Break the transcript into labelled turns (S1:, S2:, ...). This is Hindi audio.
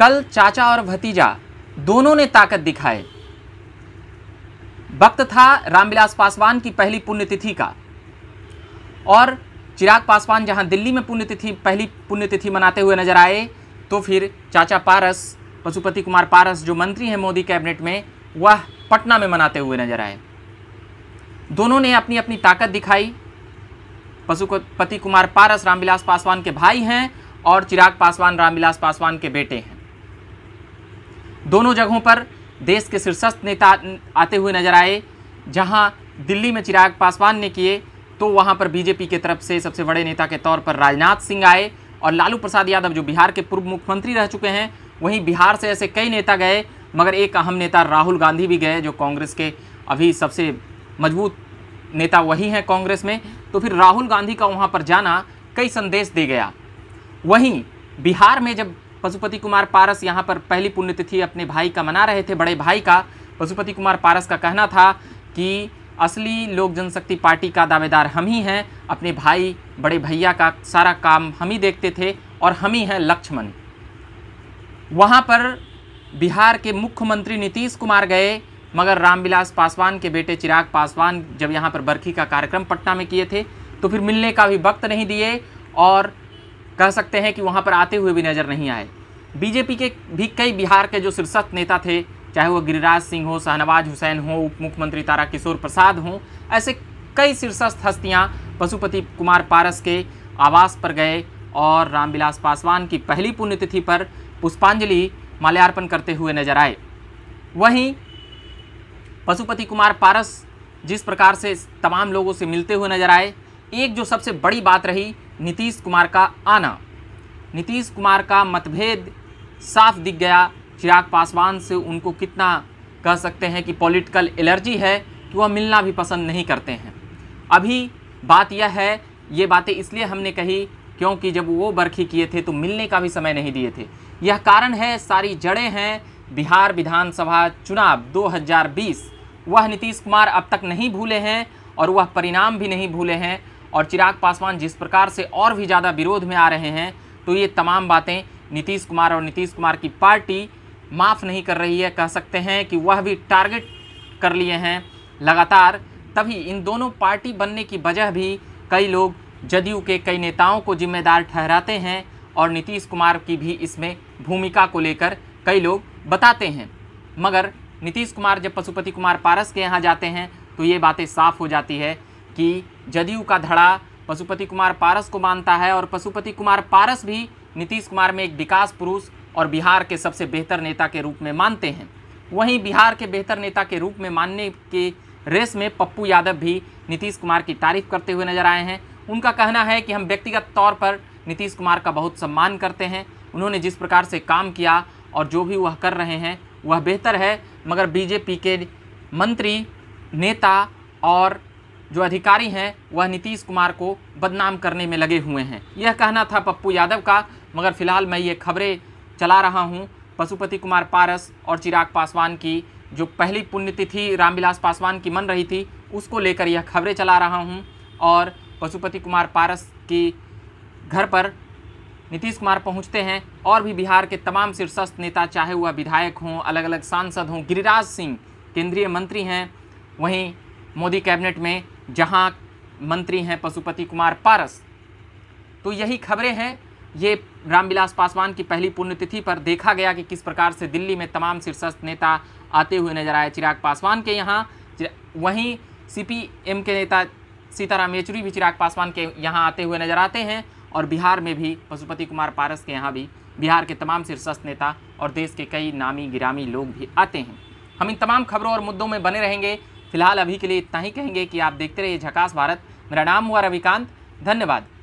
S1: कल चाचा और भतीजा दोनों ने ताकत दिखाए वक्त था रामविलास पासवान की पहली पुण्यतिथि का और चिराग पासवान जहां दिल्ली में पुण्यतिथि पहली पुण्यतिथि मनाते हुए नजर आए तो फिर चाचा पारस पशुपति कुमार पारस जो मंत्री हैं मोदी कैबिनेट में वह पटना में मनाते हुए नजर आए दोनों ने अपनी अपनी ताकत दिखाई पशुपति कुमार पारस रामविलास पासवान के भाई हैं और चिराग पासवान रामविलास पासवान के बेटे हैं दोनों जगहों पर देश के शीर्षस्थ नेता आते हुए नजर आए जहां दिल्ली में चिराग पासवान ने किए तो वहां पर बीजेपी की तरफ से सबसे बड़े नेता के तौर पर राजनाथ सिंह आए और लालू प्रसाद यादव जो बिहार के पूर्व मुख्यमंत्री रह चुके हैं वहीं बिहार से ऐसे कई नेता गए मगर एक अहम नेता राहुल गांधी भी गए जो कांग्रेस के अभी सबसे मजबूत नेता वही हैं कांग्रेस में तो फिर राहुल गांधी का वहाँ पर जाना कई संदेश दे गया वहीं बिहार में जब पशुपति कुमार पारस यहाँ पर पहली पुण्यतिथि अपने भाई का मना रहे थे बड़े भाई का पशुपति कुमार पारस का कहना था कि असली लोक जनशक्ति पार्टी का दावेदार हम ही हैं अपने भाई बड़े भैया का सारा काम हम ही देखते थे और हम ही हैं लक्ष्मण वहाँ पर बिहार के मुख्यमंत्री नीतीश कुमार गए मगर रामविलास पासवान के बेटे चिराग पासवान जब यहाँ पर बरखी का कार्यक्रम पटना में किए थे तो फिर मिलने का भी वक्त नहीं दिए और कह सकते हैं कि वहाँ पर आते हुए भी नज़र नहीं आए बीजेपी के भी कई बिहार के जो शीर्षक नेता थे चाहे वो गिरिराज सिंह हो शाहनवाज हुसैन हो उप मुख्यमंत्री तारा किशोर प्रसाद हों ऐसे कई शीर्षस्थ हस्तियाँ पशुपति कुमार पारस के आवास पर गए और रामविलास पासवान की पहली पुण्यतिथि पर पुष्पांजलि माल्यार्पण करते हुए नजर आए वहीं पशुपति कुमार पारस जिस प्रकार से तमाम लोगों से मिलते हुए नजर आए एक जो सबसे बड़ी बात रही नीतीश कुमार का आना नीतीश कुमार का मतभेद साफ दिख गया चिराग पासवान से उनको कितना कह सकते हैं कि पॉलिटिकल एलर्जी है कि तो वह मिलना भी पसंद नहीं करते हैं अभी बात यह है ये बातें इसलिए हमने कही क्योंकि जब वो बरखी किए थे तो मिलने का भी समय नहीं दिए थे यह कारण है सारी जड़ें हैं बिहार विधानसभा चुनाव 2020 वह नीतीश कुमार अब तक नहीं भूले हैं और वह परिणाम भी नहीं भूले हैं और चिराग पासवान जिस प्रकार से और भी ज़्यादा विरोध में आ रहे हैं तो ये तमाम बातें नीतीश कुमार और नीतीश कुमार की पार्टी माफ़ नहीं कर रही है कह सकते हैं कि वह भी टारगेट कर लिए हैं लगातार तभी इन दोनों पार्टी बनने की वजह भी कई लोग जदयू के कई नेताओं को जिम्मेदार ठहराते हैं और नीतीश कुमार की भी इसमें भूमिका को लेकर कई लोग बताते हैं मगर नीतीश कुमार जब पशुपति कुमार पारस के यहाँ जाते हैं तो ये बातें साफ हो जाती है कि जदयू का धड़ा पशुपति कुमार पारस को मानता है और पशुपति कुमार पारस भी नीतीश कुमार में एक विकास पुरुष और बिहार के सबसे बेहतर नेता के रूप में मानते हैं वहीं बिहार के बेहतर नेता के रूप में मानने के रेस में पप्पू यादव भी नीतीश कुमार की तारीफ करते हुए नजर आए हैं उनका कहना है कि हम व्यक्तिगत तौर पर नीतीश कुमार का बहुत सम्मान करते हैं उन्होंने जिस प्रकार से काम किया और जो भी वह कर रहे हैं वह बेहतर है मगर बीजेपी के मंत्री नेता और जो अधिकारी हैं वह नीतीश कुमार को बदनाम करने में लगे हुए हैं यह कहना था पप्पू यादव का मगर फ़िलहाल मैं ये खबरें चला रहा हूँ पशुपति कुमार पारस और चिराग पासवान की जो पहली पुण्यतिथि रामविलास पासवान की मन रही थी उसको लेकर यह खबरें चला रहा हूँ और पशुपति कुमार पारस की घर पर नीतीश कुमार पहुँचते हैं और भी बिहार के तमाम शीर्षस्थ नेता चाहे वह विधायक हों अलग अलग सांसद हों गिरिराज सिंह केंद्रीय मंत्री हैं वहीं मोदी कैबिनेट में जहां मंत्री हैं पशुपति कुमार पारस तो यही खबरें हैं ये रामविलास पासवान की पहली पुण्यतिथि पर देखा गया कि किस प्रकार से दिल्ली में तमाम शीर्षस्थ नेता आते हुए नजर आए चिराग पासवान के यहाँ वहीं सीपीएम के नेता सीताराम येचुरी भी चिराग पासवान के यहाँ आते हुए नजर आते हैं और बिहार में भी पशुपति कुमार पारस के यहाँ भी बिहार के तमाम शीर्षस्थ नेता और देश के कई नामी गिरामी लोग भी आते हैं हम इन तमाम खबरों और मुद्दों में बने रहेंगे फिलहाल अभी के लिए इतना ही कहेंगे कि आप देखते रहिए झकास भारत मेरा नाम हुआ रविकांत धन्यवाद